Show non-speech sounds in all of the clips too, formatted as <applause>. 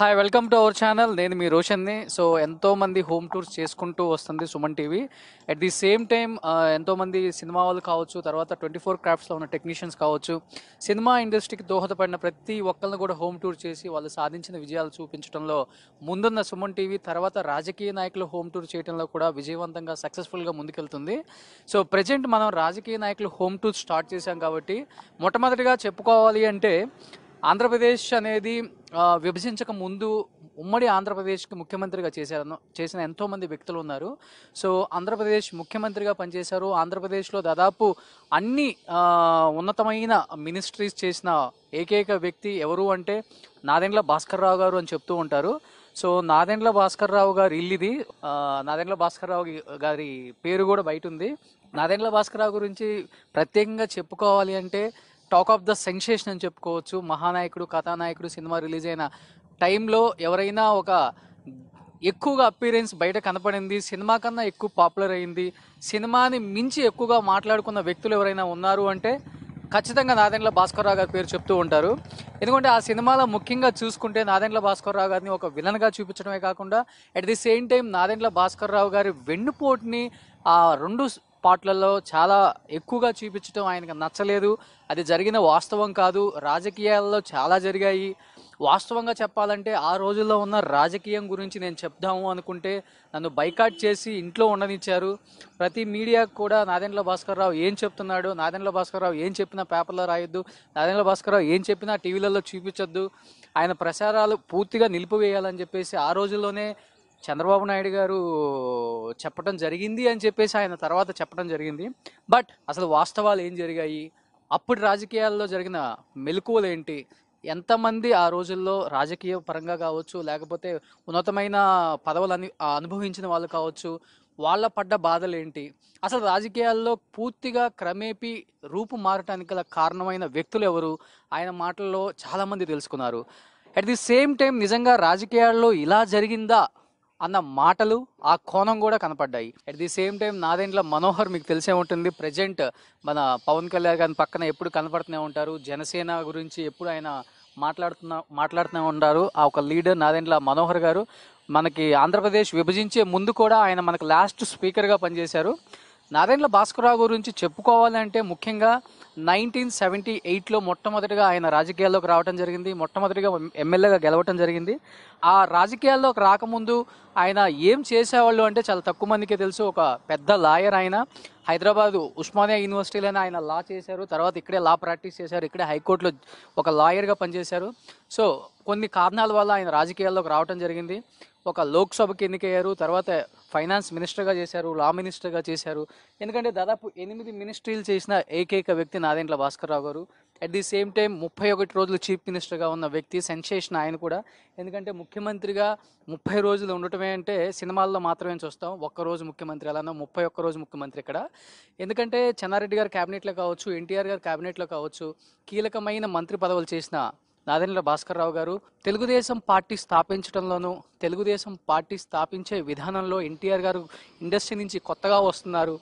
Hi welcome to our channel నేను మీ రోషన్ని సో ఎంతోమంది హోమ్ టూర్స్ చేసుకుంటూ వస్తుంది Suman TV at the same time ఎంతోమంది సినిమా వాళ్ళు కావచ్చు తర్వాత ట్వంటీ ఫోర్ క్రాఫ్ట్స్లో ఉన్న టెక్నీషియన్స్ కావచ్చు సినిమా ఇండస్ట్రీకి దోహదపడిన ప్రతి ఒక్కరిని కూడా హోమ్ టూర్ చేసి వాళ్ళు సాధించిన విజయాలు చూపించడంలో ముందున్న సుమన్ టీవీ తర్వాత రాజకీయ నాయకులు హోమ్ టూర్ చేయడంలో కూడా విజయవంతంగా సక్సెస్ఫుల్గా ముందుకెళ్తుంది సో ప్రజెంట్ మనం రాజకీయ నాయకులు హోమ్ టూర్ స్టార్ట్ చేశాం కాబట్టి మొట్టమొదటిగా చెప్పుకోవాలి అంటే ఆంధ్రప్రదేశ్ అనేది విభజించక ముందు ఉమ్మడి ఆంధ్రప్రదేశ్కి ముఖ్యమంత్రిగా చేశారు చేసిన ఎంతోమంది వ్యక్తులు ఉన్నారు సో ఆంధ్రప్రదేశ్ ముఖ్యమంత్రిగా పనిచేశారు ఆంధ్రప్రదేశ్లో దాదాపు అన్ని ఉన్నతమైన మినిస్ట్రీస్ చేసిన ఏకైక వ్యక్తి ఎవరు అంటే నాదెండ్ల భాస్కర్ రావు గారు అని చెప్తూ ఉంటారు సో నాదెండ్ల భాస్కర్రావు గారు గారి ఇల్లిది నాదెండ్ల భాస్కర్రావు గారి పేరు కూడా బయట ఉంది నాదెండ్ల భాస్కర్ రావు గురించి ప్రత్యేకంగా చెప్పుకోవాలి అంటే టాక్ ఆఫ్ ద సెన్సేషన్ అని చెప్పుకోవచ్చు మహానాయకుడు కథానాయకుడు సినిమా రిలీజ్ అయిన టైంలో ఎవరైనా ఒక ఎక్కువగా అపీరెన్స్ బయట కనపడింది సినిమా కన్నా ఎక్కువ పాపులర్ అయింది సినిమాని మించి ఎక్కువగా మాట్లాడుకున్న వ్యక్తులు ఎవరైనా ఉన్నారు అంటే ఖచ్చితంగా నాదెండ్ల భాస్కర్రావు గారి పేరు చెప్తూ ఉంటారు ఎందుకంటే ఆ సినిమాలో ముఖ్యంగా చూసుకుంటే నాదెండ్ల భాస్కర్రావు గారిని ఒక విలన్గా చూపించడమే కాకుండా at the same time Nadendla Bhaskar Rao గారి వెన్నుపోటుని ఆ రెండు పాటలలో చాలా ఎక్కువగా చూపించడం ఆయనకు నచ్చలేదు అది జరిగిన వాస్తవం కాదు రాజకీయాల్లో చాలా జరిగాయి వాస్తవంగా చెప్పాలంటే ఆ రోజుల్లో ఉన్న రాజకీయం గురించి నేను చెప్దాము అనుకుంటే నన్ను బైకాట్ చేసి ఇంట్లో ఉండనిచ్చారు ప్రతి మీడియా కూడా నాదెండ్ల భాస్కర్రావు ఏం చెప్తున్నాడు నాదెండ్ల భాస్కర్రావు ఏం చెప్పినా పేపర్లో రాయొద్దు నాదెండ్ల భాస్కర్రావు ఏం చెప్పినా టీవీలలో చూపించొద్దు ఆయన ప్రసారాలు పూర్తిగా నిలిపివేయాలని చెప్పేసి ఆ రోజుల్లోనే చంద్రబాబు నాయుడు గారు చెప్పడం జరిగింది అని చెప్పేసి ఆయన తర్వాత చెప్పడం జరిగింది బట్ అసలు వాస్తవాలు ఏం జరిగాయి అప్పుడు రాజకీయాల్లో జరిగిన మెలకువలు ఏంటి ఎంతమంది ఆ రోజుల్లో రాజకీయ పరంగా కావచ్చు లేకపోతే ఉన్నతమైన పదవులు అని అనుభవించిన వాళ్ళు కావచ్చు వాళ్ళ పడ్డ బాధలేంటి అసలు రాజకీయాల్లో పూర్తిగా క్రమేపీ రూపు మారటానికి గల కారణమైన వ్యక్తులు ఎవరు ఆయన మాటల్లో చాలామంది తెలుసుకున్నారు అట్ ది సేమ్ టైం నిజంగా రాజకీయాల్లో ఇలా జరిగిందా అన్న మాటలు ఆ కోణం కూడా కనపడ్డాయి అట్ ది సేమ్ టైం నాదేంట్లో మనోహర్ మీకు తెలిసే ఉంటుంది ప్రజెంట్ మన పవన్ కళ్యాణ్ గారి పక్కన ఎప్పుడు కనపడుతూనే ఉంటారు జనసేన గురించి ఎప్పుడు ఆయన మాట్లాడుతున్న మాట్లాడుతూనే ఉంటారు ఆ ఒక లీడర్ నాదేంట్ల మనోహర్ గారు మనకి ఆంధ్రప్రదేశ్ విభజించే ముందు కూడా ఆయన మనకు లాస్ట్ స్పీకర్గా పనిచేశారు నారాయణల భాస్కరరావు గురించి చెప్పుకోవాలంటే ముఖ్యంగా నైన్టీన్ సెవెంటీ ఎయిట్లో మొట్టమొదటిగా ఆయన రాజకీయాల్లోకి రావడం జరిగింది మొట్టమొదటిగా ఎమ్మెల్యేగా గెలవటం జరిగింది ఆ రాజకీయాల్లోకి రాకముందు ఆయన ఏం చేసేవాళ్ళు అంటే చాలా తక్కువ మందికే తెలుసు ఒక పెద్ద లాయర్ ఆయన హైదరాబాద్ ఉస్మానియా యూనివర్సిటీలోనే ఆయన లా చేశారు తర్వాత ఇక్కడే లా ప్రాక్టీస్ చేశారు ఇక్కడే హైకోర్టులో ఒక లాయర్గా పనిచేశారు సో కొన్ని కారణాల వల్ల ఆయన రాజకీయాల్లోకి రావడం జరిగింది ఒక లోక్సభకి ఎన్నికయ్యారు తర్వాత ఫైనాన్స్ మినిస్టర్గా చేశారు లా మినిస్టర్గా చేశారు ఎందుకంటే దాదాపు ఎనిమిది మినిస్ట్రీలు చేసిన ఏకైక వ్యక్తి నాదేంట్ల భాస్కర్రావు గారు అట్ ది సేమ్ టైం ముప్పై ఒకటి రోజులు చీఫ్ మినిస్టర్గా ఉన్న వ్యక్తి సెన్సేషన్ ఆయన కూడా ఎందుకంటే ముఖ్యమంత్రిగా ముప్పై రోజులు ఉండటమే అంటే సినిమాల్లో మాత్రమే చూస్తాం ఒక్కరోజు ముఖ్యమంత్రి అలానో ముప్పై ఒక్క రోజు ముఖ్యమంత్రి ఇక్కడ ఎందుకంటే చెన్నారెడ్డి గారు క్యాబినెట్లో కావచ్చు ఎన్టీఆర్ గారు క్యాబినెట్లో కావచ్చు కీలకమైన మంత్రి పదవులు చేసిన నాదెండ్ల భాస్కర్ రావు గారు తెలుగుదేశం పార్టీ స్థాపించడంలోనూ తెలుగుదేశం పార్టీ స్థాపించే విధానంలో ఎన్టీఆర్ గారు ఇండస్ట్రీ నుంచి కొత్తగా వస్తున్నారు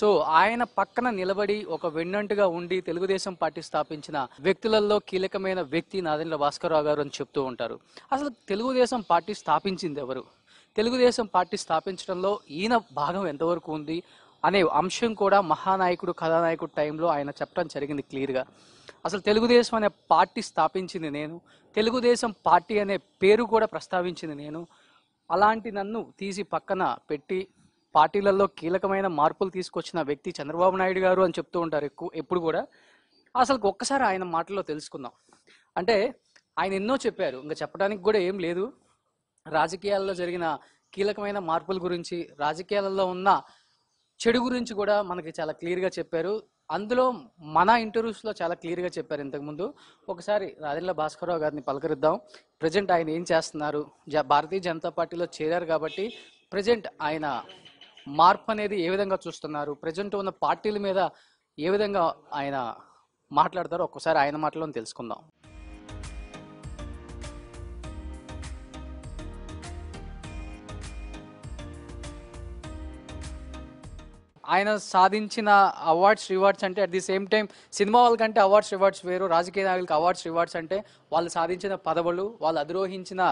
సో ఆయన పక్కన నిలబడి ఒక వెన్నంటుగా ఉండి తెలుగుదేశం పార్టీ స్థాపించిన వ్యక్తులలో కీలకమైన వ్యక్తి నాదెండ్ల భాస్కరరావు గారు అని చెప్తూ ఉంటారు అసలు తెలుగుదేశం పార్టీ స్థాపించింది ఎవరు తెలుగుదేశం పార్టీ స్థాపించడంలో ఈయన భాగం ఎంతవరకు ఉంది అనే అంశం కూడా మహానాయకుడు కథానాయకుడు టైంలో ఆయన చెప్పడం జరిగింది క్లియర్గా అసలు తెలుగుదేశం అనే పార్టీ స్థాపించింది నేను తెలుగుదేశం పార్టీ అనే పేరు కూడా ప్రస్తావించింది నేను అలాంటి నన్ను తీసి పక్కన పెట్టి పార్టీలలో కీలకమైన మార్పులు తీసుకొచ్చిన వ్యక్తి చంద్రబాబు నాయుడు గారు అని చెప్తూ ఉంటారు ఎక్కువ ఎప్పుడు కూడా అసలు ఒక్కసారి ఆయన మాటల్లో తెలుసుకుందాం అంటే ఆయన ఎన్నో చెప్పారు ఇంకా చెప్పడానికి కూడా ఏం లేదు రాజకీయాల్లో జరిగిన కీలకమైన మార్పుల గురించి రాజకీయాలలో ఉన్న చెడు గురించి కూడా మనకి చాలా క్లియర్గా చెప్పారు అందులో మన ఇంటర్వ్యూస్లో చాలా క్లియర్గా చెప్పారు ఇంతకుముందు ఒకసారి రాజల్ల భాస్కర్రావు గారిని పలకరిద్దాం ప్రజెంట్ ఆయన ఏం చేస్తున్నారు భారతీయ జనతా పార్టీలో చేరారు కాబట్టి ప్రజెంట్ ఆయన మార్పు అనేది ఏ విధంగా చూస్తున్నారు ప్రజెంట్ ఉన్న పార్టీల మీద ఏ విధంగా ఆయన మాట్లాడతారో ఒక్కసారి ఆయన మాటలను తెలుసుకుందాం ఆయన సాధించిన అవార్డ్స్ రివార్డ్స్ అంటే at the same time cinema వాళ్ళకంటే అవార్డ్స్ రివార్డ్స్ వేరు రాజకీయ నాయకులకు అవార్డ్స్ రివార్డ్స్ అంటే వాళ్ళు సాధించిన పదవులు వాళ్ళు అధిరోహించిన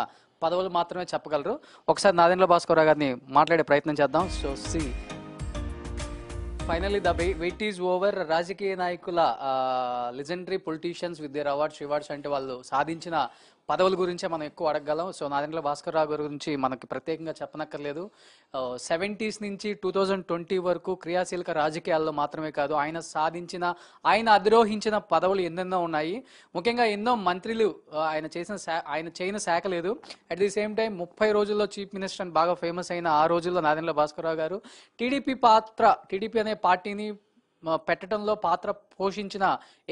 పదవులు మాత్రమే చెప్పగలరు ఒకసారి నాదేంద్ర భాస్కర్ గారిని మాట్లాడే ప్రయత్నం చేద్దాం so see finally the wait is over రాజకీయ నాయకుల legendary politicians with their awards rewards అంటే వాళ్ళు సాధించిన పదవుల గురించే మనం ఎక్కువ అడగగలం సో నాదెండ్ల భాస్కర్ రావు గారి గురించి మనకి ప్రత్యేకంగా చెప్పనక్కర్లేదు సెవెంటీస్ నుంచి టూ థౌజండ్ ట్వంటీ వరకు క్రియాశీలక రాజకీయాల్లో మాత్రమే కాదు ఆయన సాధించిన ఆయన అధిరోహించిన పదవులు ఎన్నెన్నో ఉన్నాయి ముఖ్యంగా ఎన్నో మంత్రులు ఆయన చేసిన ఆయన చేయన శాఖ లేదు అట్ ది సేమ్ టైం ముప్పై రోజుల్లో చీఫ్ మినిస్టర్ అని బాగా ఫేమస్ అయిన ఆ రోజుల్లో నాదెండ్ల భాస్కర్ రావు గారు టీడీపీ పాత్ర టీడీపీ అనే పార్టీని పెట్టడంలో పాత్ర పోషించిన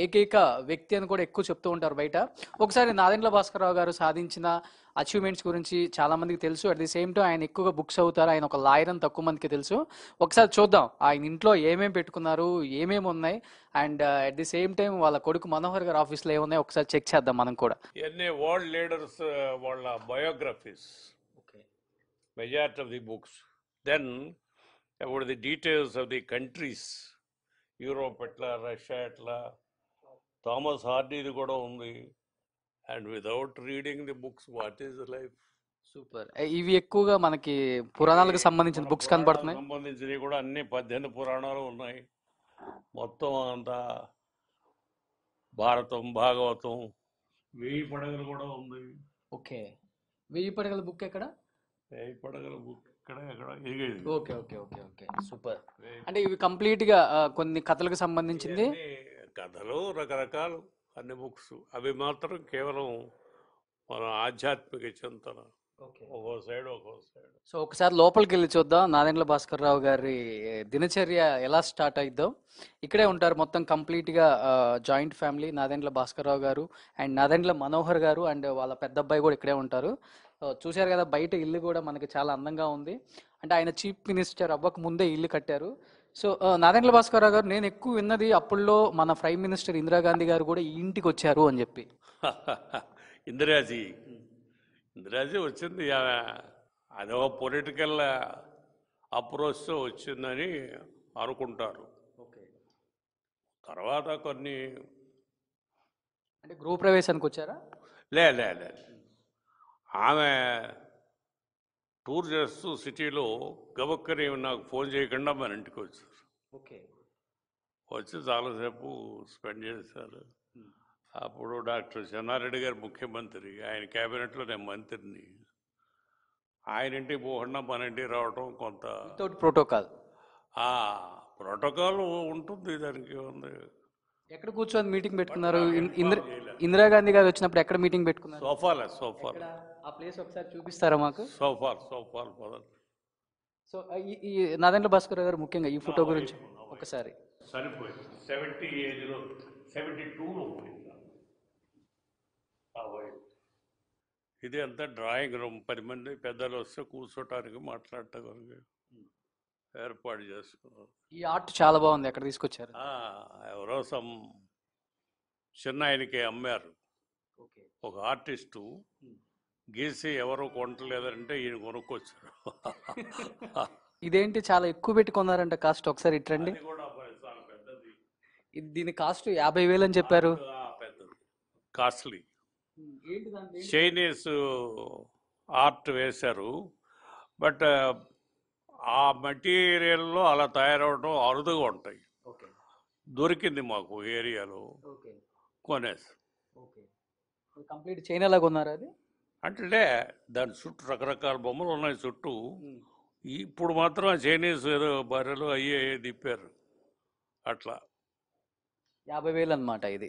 ఏకైక వ్యక్తి అని కూడా ఎక్కువ చెప్తూ ఉంటారు బయట ఒకసారి నాదెండ్ల భాస్కరరావు గారు సాధించిన అచీవ్మెంట్స్ గురించి చాలా మందికి తెలుసు అట్ ది సేమ్ టైం ఆయన ఎక్కువగా బుక్స్ అవుతారు ఆయన ఒక లాయర్ అని తక్కువ మందికి తెలుసు ఒకసారి చూద్దాం ఆయన ఇంట్లో ఏమేమి పెట్టుకున్నారు ఏమేమి ఉన్నాయి and at the same time వాళ్ళ కొడుకు మనోహర్ గారు ఆఫీస్లో ఏమున్నాయి ఒకసారి చెక్ చేద్దాం మనం కూడా ఎన్ని వరల్డ్ లీడర్స్ uh, వాళ్ళ biographies majority of the books then the details of the countries Europe ఎట్లా రష్యా ఎట్లా థామస్ హార్డీది కూడా ఉంది and without reading the books what is life super ఇవి ఎక్కువగా మనకి పురాణాలకు సంబంధించిన బుక్స్ కనబడుతున్నాయి సంబంధించినవి కూడా అన్ని పద్దెనిమిది పురాణాలు ఉన్నాయి మొత్తం అంతా భారతం భాగవతం వెయ్యి పడగలు కూడా ఉంది ఓకే వెయ్యి పడగల బుక్ ఎక్కడ వెయ్యి పడగల book okay okay okay okay super అంటే ఇవి కంప్లీట్ గా కొన్ని కథలకు సంబంధించింది కథలు రకరకాలు అన్ని బుక్స్ అవి మాత్రం కేవలం మన ఆధ్యాత్మిక చింతన సైడ్ సైడ్ సో ఒకసారి లోపలికి వెళ్ళి చూద్దాం నారాయణ భాస్కర్ రావు గారి దినచర్య ఎలా స్టార్ట్ అయిద్దాం ఇక్కడే ఉంటారు మొత్తం కంప్లీట్ గా జాయింట్ ఫ్యామిలీ నారాయణ భాస్కర్ రావు గారు అండ్ నారాయణ మనోహర్ గారు అండ్ వాళ్ళ పెద్ద అబ్బాయి కూడా ఇక్కడే ఉంటారు చూశారు కదా బయట ఇల్లు కూడా మనకి చాలా అందంగా ఉంది అంటే ఆయన చీఫ్ మినిస్టర్ అవ్వక ముందే ఇల్లు కట్టారు సో నారాయణ భాస్కర్ గారు నేను ఎక్కువ విన్నది అప్పుల్లో మన ప్రైమ్ మినిస్టర్ ఇందిరాగాంధీ గారు కూడా ఈ ఇంటికి వచ్చారు అని చెప్పి <laughs> ఇందిరాజీ ఇందిరాజీ వచ్చింది అదో పొలిటికల్ అప్రోచ్ వచ్చిందని అనుకుంటారు తర్వాత కొన్ని అంటే గృహప్రవేశానికి వచ్చారా లే లే లే ఆమె టూర్ చేస్తూ సిటీలో గబక్కరి నాకు ఫోన్ చేయకుండా మన ఇంటికి వచ్చారు ఓకే వచ్చి చాలాసేపు స్పెండ్ చేశారు అప్పుడు డాక్టర్ చెన్నారెడ్డి గారు ముఖ్యమంత్రి ఆయన క్యాబినెట్లో నేను మంత్రిని ఆయన ఇంటికి పోకుండా మన ఇంటికి రావడం కొంత ప్రోటోకాల్ ప్రోటోకాల్ ఉంటుంది దానికి ఉంది ఎక్కడ కూర్చొని మీటింగ్ పెట్టుకున్నారు uh, ఇందిరా ఇందిరాగాంధీ గారు వచ్చినప్పుడు ఎక్కడ మీటింగ్ పెట్టుకున్నారు సోఫాల సోఫాల్ ఆ ప్లేస్ ఒకసారి చూపిస్తారా మాకు సోఫాల్ సోఫాల్ సో ఈ నాదెండ్ల భాస్కర్ గారు ముఖ్యంగా ఈ ఫోటో గురించి ఒకసారి సెవెంటీ ఏజ్లో సెవెంటీ ఇది అంతా డ్రాయింగ్ రూమ్ పది మంది పెద్దలు వస్తే కూర్చోటానికి మాట్లాడటానికి ఏర్పాటు చేసుకున్నారు ఈ ఆర్ట్ చాలా బాగుంది ఎక్కడ తీసుకొచ్చారు ఎవరో సమ్ చిన్న ఆయనకి అమ్మారు ఒక ఆర్టిస్టు గీసి ఎవరు కొంటలేదంటే ఈయన కొనుక్కొచ్చారు ఇదేంటి చాలా ఎక్కువ పెట్టుకున్నారంట కాస్ట్ ఒకసారి ఇట్రండి దీని కాస్ట్ యాభై వేలు అని చెప్పారు కాస్ట్లీ చైనీస్ ఆర్ట్ వేశారు బట్ ఆ మెటీరియల్లో అలా తయారవడం అరుదుగా ఉంటాయి దొరికింది మాకు ఏరియాలో కొనేసి కంప్లీట్ చైనాలో కొన్నారు అది అంటే దాని చుట్టూ రకరకాల బొమ్మలు ఉన్నాయి చుట్టూ ఇప్పుడు మాత్రం చైనీస్ ఏదో బర్రెలు అయ్యే తిప్పారు అట్లా యాభై వేలు అనమాట ఇది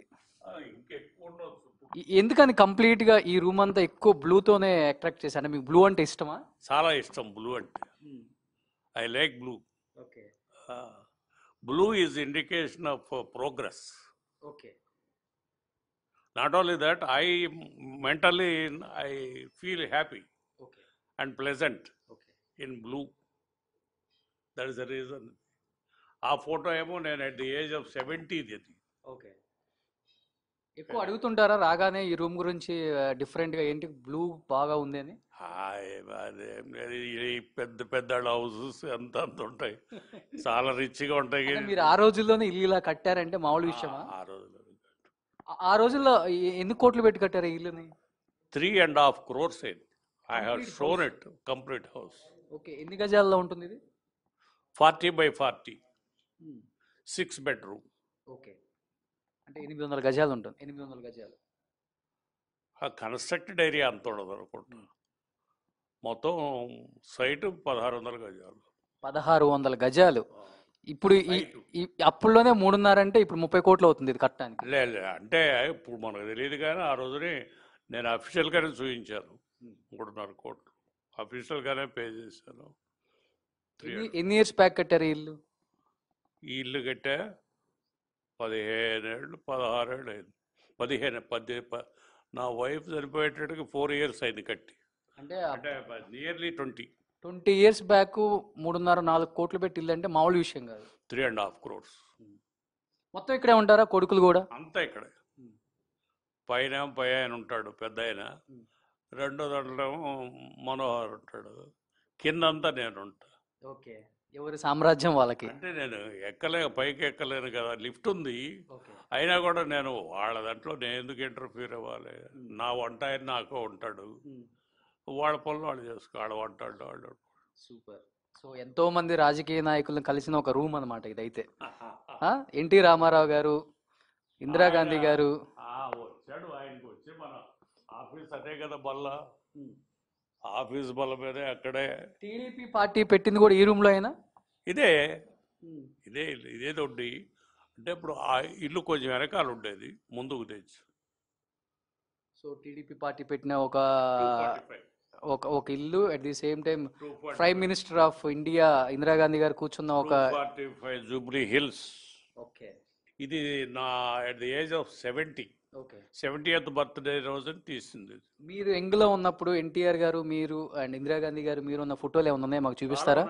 ఎందుకని కంప్లీట్గా ఈ రూమ్ అంతా ఎక్కువ బ్లూతోనే అట్రాక్ట్ చేశాను మీకు బ్లూ అంటే ఇష్టమా చాలా ఇష్టం బ్లూ అంటే I like blue. Okay. Uh, blue is indication of uh, progress. Okay. Not only that, I mentally I feel happy okay. and pleasant okay. in blue. That is the reason. I photo ఏమో at the age of 70. Seventy ఎక్కువ అడుగుతుంటారా రాగానే ఈ room గురించి డిఫరెంట్గా ఏంటి blue బాగా ఉంది అని పెద్ద పెద్ద హౌసెస్ ఎంత అంత ఉంటాయి చాలా రిచ్గా ఉంటాయి మీరు ఆ రోజుల్లోనే ఇల్లు ఇలా కట్టారంటే మామూలు విషయమా ఆ రోజుల్లో ఆ రోజుల్లో ఎన్ని కోట్లు పెట్టి కట్టారు ఈ ఇల్లుని త్రీ అండ్ హాఫ్ క్రోర్స్ అయింది I have shown it complete house okay ఎన్ని గజాల్లో ఉంటుంది ఇది forty by forty six bedroom okay అంటే ఎనిమిది వందల గజాలు ఉంటుంది ఎనిమిది వందల గజాలు ఆ కన్స్ట్రక్టెడ్ ఏరియా అంత ఉండదు అనుకుంటా మొత్తం సైట్ పదహారు వందల గజాలు పదహారు వందల గజాలు ఇప్పుడు ఈ అప్పుల్లోనే మూడున్నర అంటే ఇప్పుడు ముప్పై కోట్లు అవుతుంది ఇది కట్టడానికి లేదు అంటే ఇప్పుడు మనకు తెలియదు కానీ ఆ రోజునే నేను అఫీషియల్గానే చూపించాను మూడున్నర కోట్లు అఫీషియల్గానే పే చేశాను ఎన్ని ఇయర్స్ బ్యాక్ కట్టారు ఇల్లు ఈ ఇల్లు కట్టా పదిహేనేళ్ళు పదహారేళ్ళు అయింది పదిహేను పది నా వైఫ్ చనిపోయేటట్టుకు ఫోర్ ఇయర్స్ అయింది కట్టి అంటే nearly twenty twenty years back మూడున్నర నాలుగు కోట్లు పెట్టి అంటే మామూలు విషయం కాదు త్రీ అండ్ హాఫ్ క్రోర్స్ మొత్తం ఇక్కడే ఉంటారా కొడుకులు కూడా అంతా ఇక్కడ పైన పై ఆయన ఉంటాడు పెద్ద ఆయన రెండో దాంట్లో మనోహర్ ఉంటాడు కింద అంతా నేను ఉంటా ఓకే ఎవరి సామ్రాజ్యం వాళ్ళకి అంటే నేను ఎక్కలే పైకి ఎక్కలేను కదా లిఫ్ట్ ఉంది అయినా కూడా నేను వాళ్ళ దాంట్లో నేను ఎందుకు ఇంటర్ఫీర్ అవ్వాలి నా వంట ఆయన నాకు ఉంటాడు వాళ్ళ పనులు వాళ్ళు చేసుకో వాళ్ళ వంట వాళ్ళు సూపర్ సో ఎంతో మంది రాజకీయ నాయకులను కలిసిన ఒక రూమ్ అనమాట అయితే <laughs> ఎన్టీ రామారావు గారు ఇందిరాగాంధీ గారు వచ్చాడు ఆయనకు వచ్చి మన ఆఫీస్ అదే కదా బల్లా ఆఫీస్ మీద అక్కడే టీడీపీ పార్టీ పెట్టింది కూడా ఈ రూమ్ లో అయినా ఇదే ఇదే ఇదే దొడ్డి అంటే ఇప్పుడు ఆ ఇల్లు కొంచెం వెనకాల ఉండేది ముందుకు తెచ్చు సో టీడీపీ పార్టీ పెట్టిన ఒక ఒక ఒక ఇల్లు at the same time prime minister of India Indira Gandhi గారు కూర్చున్న ఒక జూబ్లీ హిల్స్ ఓకే ఇది నా at the age of seventy seventy eighth birthday రోజు తీసింది మీరు ఎంగులో ఉన్నప్పుడు ఎన్టీఆర్ గారు మీరు అండ్ ఇందిరాగాంధీ గారు మీరు ఉన్న ఫోటోలు ఏమైనా ఉన్నాయి మాకు చూపిస్తారా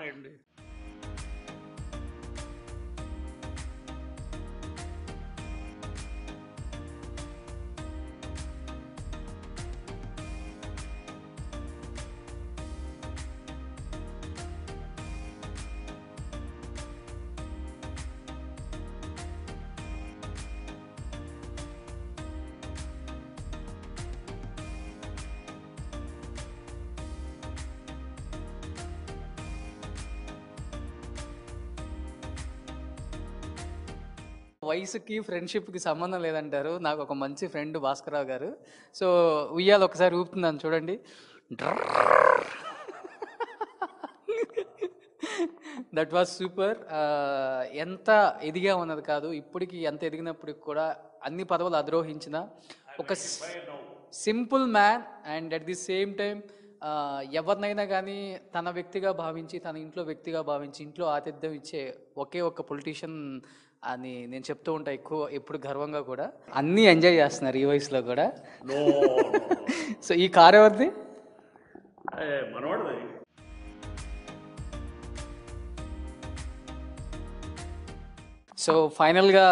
వయసుకి ఫ్రెండ్షిప్కి సంబంధం లేదంటారు నాకు ఒక మంచి ఫ్రెండ్ భాస్కరరావు గారు సో ఉయ్యాలి ఒకసారి ఊపుతుందని చూడండి దట్ వాజ్ సూపర్ ఎంత ఎదిగా ఉన్నది కాదు ఇప్పటికి ఎంత ఎదిగినప్పటికి కూడా అన్ని పదవులు అధిరోహించిన ఒక simple man and at the same time ఎవరినైనా కానీ తన వ్యక్తిగా భావించి తన ఇంట్లో వ్యక్తిగా భావించి ఇంట్లో ఆతిథ్యం ఇచ్చే ఒకే ఒక్క పొలిటీషియన్ అని నేను చెప్తూ ఉంటా ఎక్కువ ఎప్పుడు గర్వంగా కూడా అన్నీ ఎంజాయ్ చేస్తున్నారు ఈ వయసులో కూడా సో ఈ కార్ ఎవరిది మనవాడిది సో ఫైనల్గా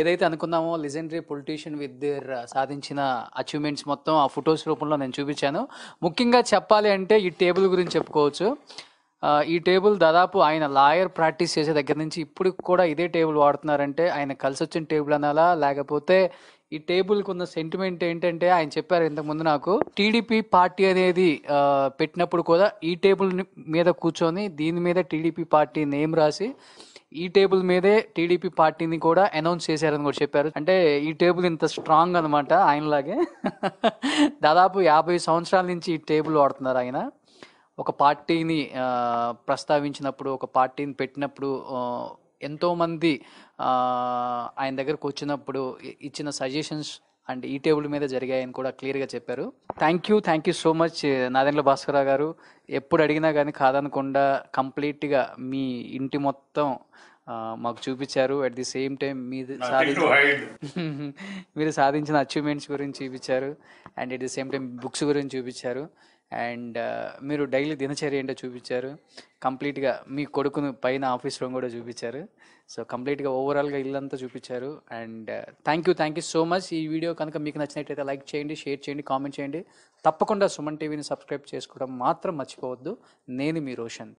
ఏదైతే అనుకున్నామో లిజెండరీ పొలిటీషియన్ విత్ దేర్ సాధించిన అచీవ్మెంట్స్ మొత్తం ఆ ఫొటోస్ రూపంలో నేను చూపించాను ముఖ్యంగా చెప్పాలి అంటే ఈ టేబుల్ గురించి చెప్పుకోవచ్చు ఈ టేబుల్ దాదాపు ఆయన లాయర్ ప్రాక్టీస్ చేసే దగ్గర నుంచి ఇప్పుడు కూడా ఇదే టేబుల్ వాడుతున్నారంటే ఆయన కలిసి వచ్చిన టేబుల్ అనాలా లేకపోతే ఈ టేబుల్కి ఉన్న సెంటిమెంట్ ఏంటంటే ఆయన చెప్పారు ఇంతకుముందు నాకు టీడీపీ పార్టీ అనేది పెట్టినప్పుడు కూడా ఈ టేబుల్ మీద కూర్చొని దీని మీద టీడీపీ పార్టీ నేమ్ రాసి ఈ టేబుల్ మీదే టీడీపీ పార్టీని కూడా అనౌన్స్ చేశారని కూడా చెప్పారు అంటే ఈ టేబుల్ ఇంత స్ట్రాంగ్ అనమాట ఆయనలాగే <laughs> దాదాపు యాభై సంవత్సరాల నుంచి ఈ టేబుల్ వాడుతున్నారు ఆయన ఒక పార్టీని ప్రస్తావించినప్పుడు ఒక పార్టీని పెట్టినప్పుడు ఎంతోమంది ఆయన దగ్గరకు వచ్చినప్పుడు ఇచ్చిన సజెషన్స్ అండ్ ఈ టేబుల్ మీద జరిగాయని కూడా క్లియర్గా చెప్పారు thank you thank you so much Nadendla Bhaskara Rao గారు ఎప్పుడు అడిగినా కానీ కాదనకుండా కంప్లీట్గా మీ ఇంటి మొత్తం మాకు చూపించారు అట్ ది సేమ్ టైం మీది సాధించిన <laughs> మీరు సాధించిన అచీవ్మెంట్స్ గురించి చూపించారు and at the same time books గురించి చూపించారు అండ్ మీరు డైలీ దినచర్య ఏంటో చూపించారు కంప్లీట్గా మీ కొడుకును పైన ఆఫీస్ రూమ్ కూడా చూపించారు సో కంప్లీట్గా ఓవరాల్గా ఇల్లంతా చూపించారు and thank you thank you so much ఈ వీడియో కనుక మీకు నచ్చినట్టయితే లైక్ చేయండి షేర్ చేయండి కామెంట్ చేయండి తప్పకుండా సుమన్ టీవీని సబ్స్క్రైబ్ చేసుకోవడం మాత్రం మర్చిపోవద్దు నేను మీ రోషన్